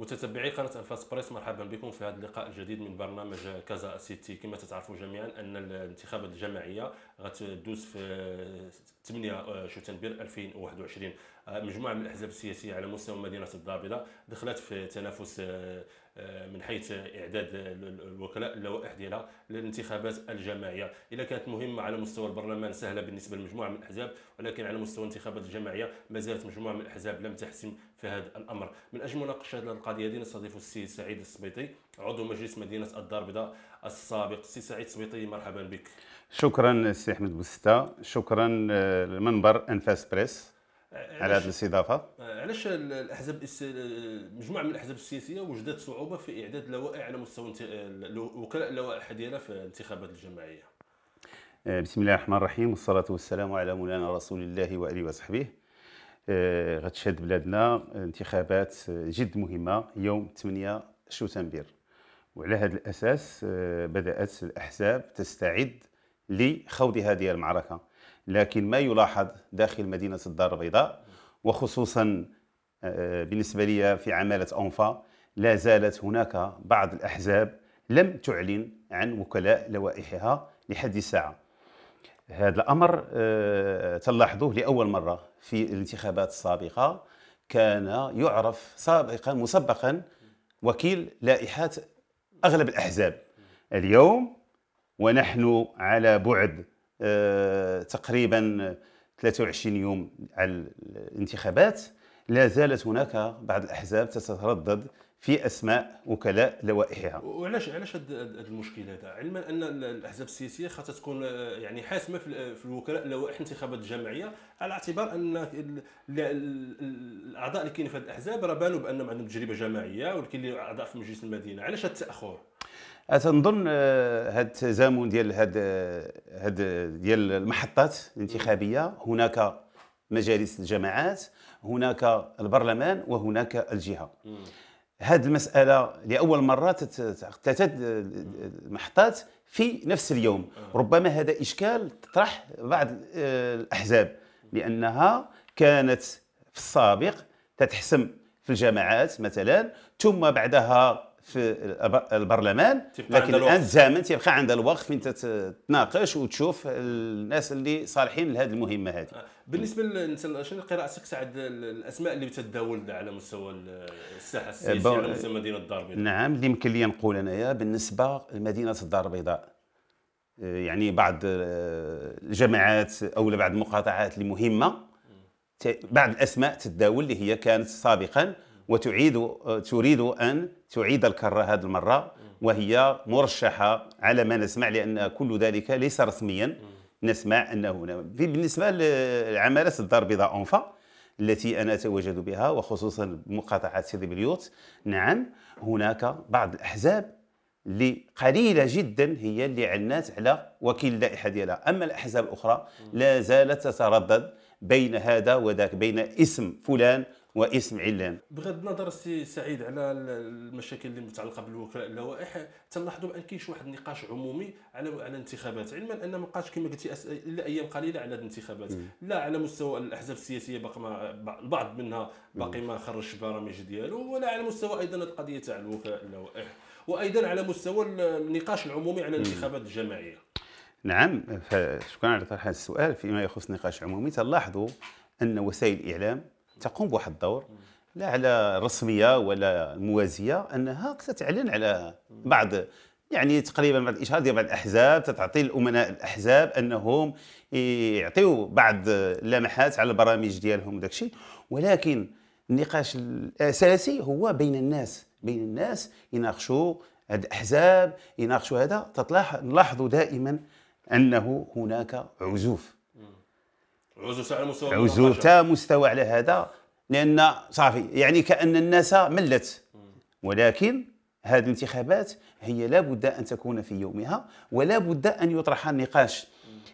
متتبعي قناه الفاس بريس مرحبا بكم في هذا اللقاء الجديد من برنامج كازا سيتي كما تتعرفوا جميعا ان الانتخابات الجماعيه غتدوز في 8 شتنبر 2021 مجموعه من الاحزاب السياسيه على مستوى مدينه الضابدة دخلت في تنافس من حيث اعداد الوكلاء اللوائح ديالها للانتخابات الجماعيه الا كانت مهمه على مستوى البرلمان سهله بالنسبه لمجموعه من الاحزاب ولكن على مستوى الانتخابات الجماعيه ما زالت مجموعه من الاحزاب لم تحسم في هذا الامر من اجل مناقشه هذه القضيه هذه نستضيف السيد سعيد السبيطي عضو مجلس مدينه الدار البيضاء السابق السيد سعيد السبيطي مرحبا بك شكرا السي احمد بوستا شكرا آه، لمنبر انفاس بريس آه، على هذه الاستضافه آه، علاش الاحزاب مجموعه من الاحزاب السياسيه وجدت صعوبه في اعداد لوائح على مستوى وكلاء اللوائح ديالها في الانتخابات الجماعيه آه، بسم الله الرحمن الرحيم والصلاه والسلام على مولانا رسول الله واله وصحبه آه، غتشهد بلادنا انتخابات جد مهمه يوم 8 شتنبر وعلى هذا الاساس آه، بدات الاحزاب تستعد لخوض هذه المعركه لكن ما يلاحظ داخل مدينه الدار البيضاء وخصوصا آه، بالنسبه لي في عماله انفا لا زالت هناك بعض الاحزاب لم تعلن عن وكلاء لوائحها لحد الساعه هذا الامر آه، تلاحظوه لاول مره في الانتخابات السابقه كان يعرف سابقا مسبقا وكيل لائحه اغلب الاحزاب اليوم ونحن على بعد آه، تقريبا 23 يوم على الانتخابات لا زالت هناك بعض الاحزاب تتردد في اسماء وكلاء لوائحها وعلاش علاش هذا المشكل هذا علما ان الاحزاب السياسيه خاصها تكون يعني حاسمه في الوكلاء لوائح الانتخابات الجامعيه على اعتبار ان الاعضاء اللي كاينين في هذه الاحزاب راه بانوا بانهم عندهم تجربه جماعيه ولكن اللي اعضاء في مجلس المدينه علاش هذا التاخر تنظن هذا آه، التزامن ديال هاد هاد ديال المحطات الانتخابيه هناك مجالس الجماعات هناك البرلمان وهناك الجهه هذه المساله لاول مره تتد المحطات في نفس اليوم آه. ربما هذا اشكال تطرح بعض الاحزاب لانها كانت في السابق تتحسم في الجامعات مثلا ثم بعدها في البرلمان لكن الان الزمن تيبقى عندها الوقت فين تتناقش وتشوف الناس اللي صالحين لهذه المهمه هذه آه، بالنسبه شنو قراءتك سعد الاسماء اللي تتداول على مستوى الساحه أه، السياسيه على مستوى مدينه الدار البيضاء نعم اللي يمكن لي نقول انايا بالنسبه لمدينه الدار البيضاء أه، يعني بعض الجماعات او بعض المقاطعات اللي مهمه بعض الاسماء تتداول اللي هي كانت سابقا وتعيد تريد ان تعيد الكره هذه المره وهي مرشحه على ما نسمع لان كل ذلك ليس رسميا نسمع انه هنا بالنسبه لعماله الدار البيضاء اونفا التي انا اتواجد بها وخصوصا بمقاطعه سيدي بليوت نعم هناك بعض الاحزاب اللي قليله جدا هي اللي علنات على وكيل اللائحه ديالها اما الاحزاب الاخرى لا زالت تتردد بين هذا وذاك بين اسم فلان واسم علان بغض النظر سي سعيد على المشاكل اللي متعلقه بالوكلاء اللوائح تلاحظوا بان كاين واحد النقاش عمومي على على الانتخابات علما ان ما بقاش كما قلتي الا ايام قليله على الانتخابات لا على مستوى الاحزاب السياسيه باقي ما البعض منها باقي ما خرجش برامج ديالو ولا على مستوى ايضا القضيه تاع الوكلاء اللوائح وايضا على مستوى النقاش العمومي على الانتخابات الجماعيه نعم شكرا على طرح هذا السؤال فيما يخص نقاش عمومي تلاحظوا ان وسائل الاعلام تقوم بواحد الدور لا على رسميه ولا موازيه انها تعلن على بعض يعني تقريبا بعد الاشهار ديال بعض الاحزاب تتعطي الامناء الاحزاب انهم يعطيو بعض اللمحات على البرامج ديالهم وداك الشيء ولكن النقاش الاساسي هو بين الناس بين الناس يناقشوا هاد الاحزاب يناقشوا هذا تلاحظوا دائما انه هناك عزوف عزوز على مستوى حتى مستوى على هذا لان صافي يعني كان الناس ملت ولكن هذه الانتخابات هي لابد ان تكون في يومها ولا بد ان يطرح النقاش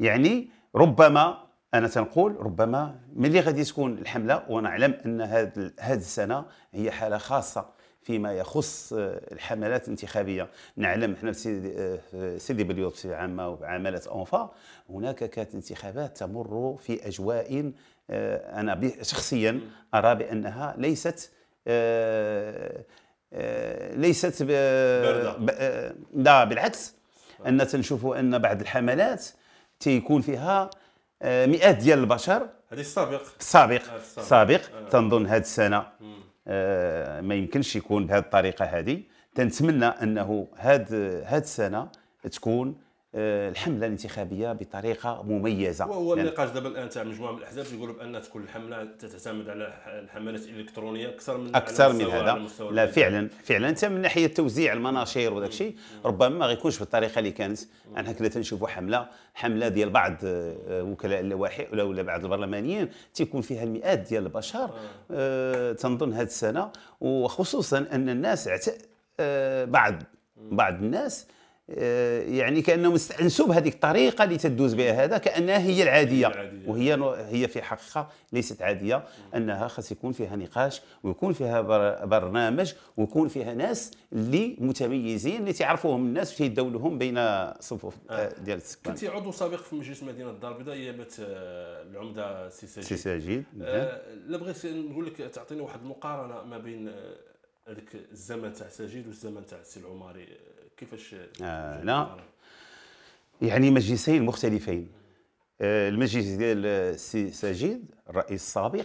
يعني ربما انا تنقول ربما ملي غادي تكون الحمله وانا اعلم ان هذه السنه هي حاله خاصه فيما يخص آه، الحملات الانتخابيه نعلم احنا في آه، سيدي بليوت في عامه وعامله اونفا هناك كانت انتخابات تمر في اجواء آه، انا شخصيا ارى بانها ليست ليست لا بالعكس ان تنشوفوا ان بعض الحملات تيكون فيها مئات ديال البشر هذه السابق السابق السابق تنظن هذه السنه مم. آه، ما يمكنش يكون بهذه الطريقه هذه تنتمنى انه هذه السنه تكون آه، الحمله الانتخابيه بطريقه مميزه وهو يعني النقاش دابا الان تاع مجموعه من الاحزاب يقولوا بان تكون الحمله تعتمد على الحملات الالكترونيه اكثر من اكثر من هذا لا فعلا فعلا انت من ناحيه توزيع المناشير وداك الشيء ربما ما غيكونش بالطريقه اللي كانت انا كنا تنشوفوا حمله حمله ديال بعض آه، وكلاء اللوائح ولا ولا بعض البرلمانيين تيكون فيها المئات ديال البشر أه, آه، تنظن هذه السنه وخصوصا ان الناس بعض بعض الناس آه، يعني كانهم استأنسوا بهذيك الطريقه اللي تدوز بها هذا كانها هي العاديه وهي هي في حقها ليست عاديه انها خاص يكون فيها نقاش ويكون فيها برنامج ويكون فيها ناس اللي متميزين اللي تعرفوهم الناس وتيداو لهم بين صفوف آه، آه. ديال السكان كنت عضو سابق في مجلس مدينه الدار البيضاء نيابه العمده سي سي ساجد نعم. لا بغيت نقول لك تعطيني واحد المقارنه ما بين هذاك الزمن تاع ساجد والزمن تاع السي العماري كيفاش آه لا يعني مجلسين مختلفين آه المجلس ديال السي سجيد الرئيس السابق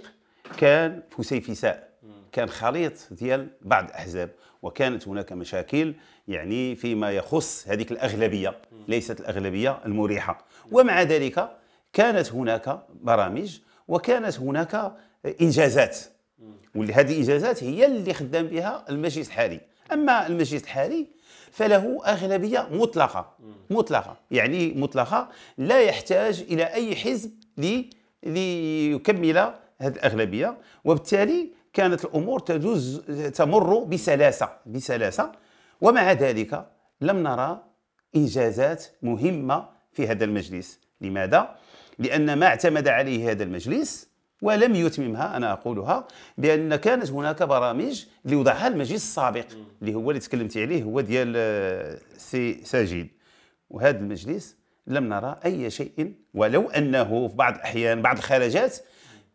كان فسيفساء كان خليط ديال بعض الاحزاب وكانت هناك مشاكل يعني فيما يخص هذيك الاغلبيه ليست الاغلبيه المريحه ومع ذلك كانت هناك برامج وكانت هناك انجازات وهذه الانجازات هي اللي خدام بها المجلس الحالي اما المجلس الحالي فله اغلبيه مطلقه مطلقه يعني مطلقه لا يحتاج الى اي حزب لي ليكمل هذه الاغلبيه وبالتالي كانت الامور تدوز تمر بسلاسه بسلاسه ومع ذلك لم نرى انجازات مهمه في هذا المجلس لماذا لان ما اعتمد عليه هذا المجلس ولم يتممها انا اقولها بان كانت هناك برامج اللي وضعها المجلس السابق اللي هو اللي تكلمت عليه هو ديال آه، سي ساجد وهذا المجلس لم نرى اي شيء ولو انه في بعض الاحيان بعض الخرجات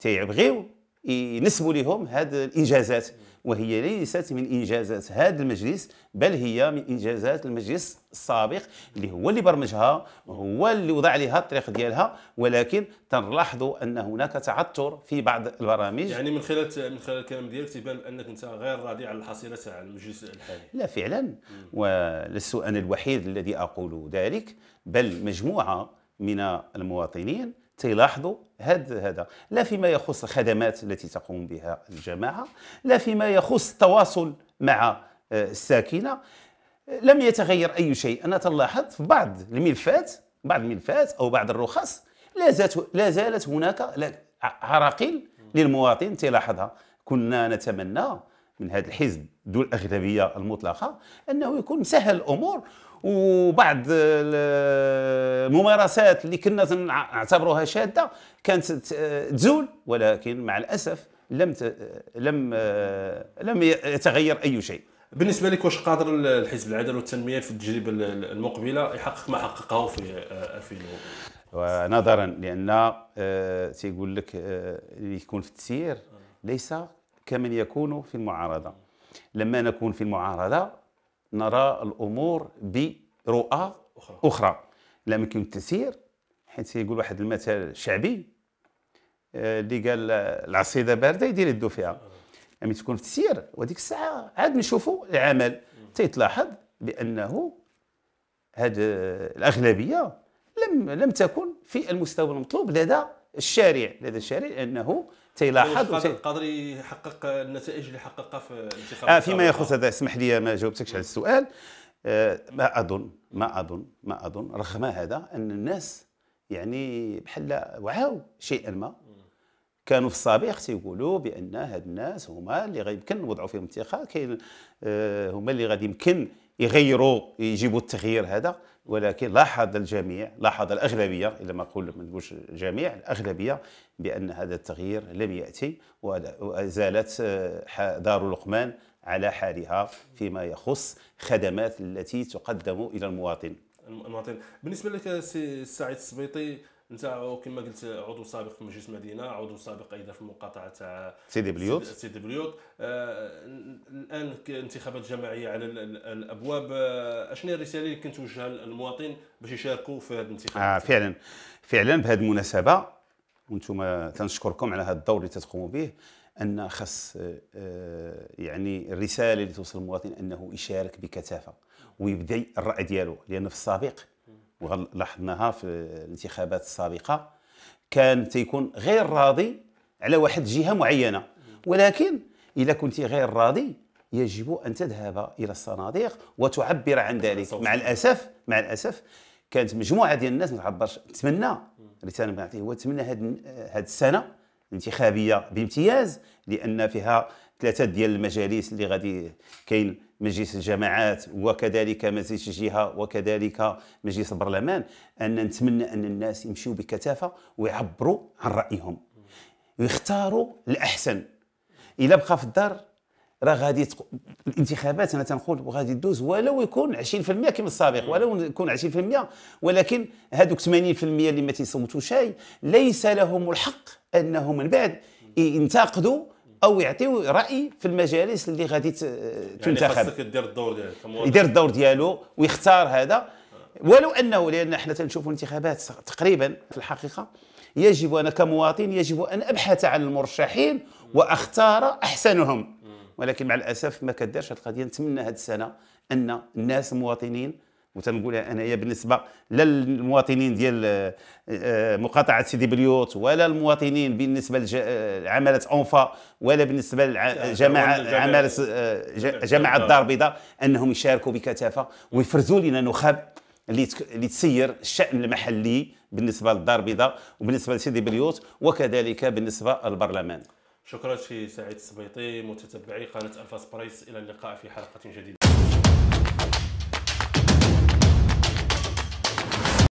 تيبغيو ينسبوا لهم هذه الانجازات وهي ليست من إنجازات هذا المجلس بل هي من إنجازات المجلس السابق اللي هو اللي برمجها هو اللي وضع لها الطريق ديالها ولكن تنلاحظوا أن هناك تعثر في بعض البرامج يعني من خلال من خلال الكلام ديالك تبان بأنك أنت غير راضي على الحصيلة تاع المجلس الحالي لا فعلا ولست أنا الوحيد الذي أقول ذلك بل مجموعة من المواطنين تلاحظوا هذا هذا لا فيما يخص الخدمات التي تقوم بها الجماعه لا فيما يخص التواصل مع آه، الساكنه لم يتغير اي شيء انا تلاحظ في بعض الملفات بعض الملفات او بعض الرخص لا زالت لا زالت هناك عراقيل للمواطن تلاحظها كنا نتمنى من هذا الحزب ذو الاغلبيه المطلقه انه يكون مسهل الامور وبعض الممارسات اللي كنا نعتبروها شاده كانت تزول ولكن مع الاسف لم لم لم يتغير اي شيء بالنسبه لك واش قادر الحزب العداله والتنميه في التجربه المقبله يحقق ما حققه في 2000 آه، ونظرا لان آه، تيقول لك آه، اللي يكون في التسيير ليس كمن يكون في المعارضة لما نكون في المعارضة نرى الأمور برؤى أخرى لا يمكن التسيير حيث يقول واحد المثل شعبي آه، اللي قال العصيدة باردة يدير يدو فيها لما تكون في التسيير وديك الساعة عاد نشوفوا العمل تيتلاحظ بأنه هاد آه، الأغلبية لم لم تكن في المستوى المطلوب لدى الشارع لدى الشارع لأنه تيلاحظ وت... قادر يحقق النتائج اللي حققها في الانتخابات آه فيما يخص هذا اسمح لي ما جاوبتكش على السؤال آه ما اظن ما اظن ما اظن رغم هذا ان الناس يعني بحال وعاو شيئا ما كانوا في السابق تيقولوا بان هاد الناس هما اللي غيمكن نوضعوا فيهم الثقه كاين آه، هما اللي غادي يمكن يغيروا يجيبوا التغيير هذا ولكن لاحظ الجميع لاحظ الأغلبية إلا ما أقول ما نقولش الجميع الأغلبية بأن هذا التغيير لم يأتي وزالت آه، دار لقمان على حالها فيما يخص خدمات التي تقدم إلى المواطن المواطن بالنسبة لك سي سعيد السبيطي انت كما قلت عضو سابق في مجلس المدينه عضو سابق ايضا في المقاطعه تاع سيدي بليوت سيدي بليوت آه، الان انتخابات جماعيه على الابواب آه، اشنو الرساله اللي كنت توجهها للمواطن باش يشاركوا في هذه الانتخابات؟ اه فعلا فعلا بهذه المناسبه وانتم تنشكركم على هذا الدور اللي تتقوموا به ان خص آه، يعني الرساله اللي توصل للمواطن انه يشارك بكثافه ويبدا الراي ديالو لان في السابق ولاحظناها في الانتخابات السابقه كان تيكون غير راضي على واحد جهه معينه ولكن اذا كنت غير راضي يجب ان تذهب الى الصناديق وتعبر عن ذلك مع الاسف مع الاسف كانت مجموعه ديال الناس ما تعبرش تمنى رساله نعطيه هو تمنى هذه هاد السنه الانتخابيه بامتياز لان فيها ثلاثه ديال المجالس اللي غادي كاين مجلس الجماعات وكذلك مجلس الجهه وكذلك مجلس البرلمان ان نتمنى ان الناس يمشيوا بكثافه ويعبروا عن رايهم ويختاروا الاحسن الا بقى في الدار راه غادي تق... الانتخابات انا تنقول وغادي تدوز ولو يكون 20% كما السابق ولو يكون 20% ولكن هذوك 80% اللي ما تيصوتوا شيء ليس لهم الحق انهم من بعد ينتقدوا او يعطيو راي في المجالس اللي غادي يعني تنتخب يعني يدير الدور ديالو يدير الدور ديالو ويختار هذا ولو انه لان احنا تنشوفوا الانتخابات تقريبا في الحقيقه يجب انا كمواطن يجب ان ابحث عن المرشحين واختار احسنهم ولكن مع الاسف ما كدارش هذه القضيه نتمنى هذه السنه ان الناس المواطنين وتنقولها انايا بالنسبه لا للمواطنين ديال آه، آه، مقاطعه سيدي بليوت ولا المواطنين بالنسبه لعماله آه، اونفا ولا بالنسبه لجماعه عماله جماعه الدار البيضاء انهم يشاركوا بكثافه ويفرزوا لنا نخب اللي تسير الشان المحلي بالنسبه للدار البيضاء وبالنسبه لسيدي بليوت وكذلك بالنسبه للبرلمان شكرا سي سعيد السبيطي متتبعي قناه الفاس برايس الى اللقاء في حلقه جديده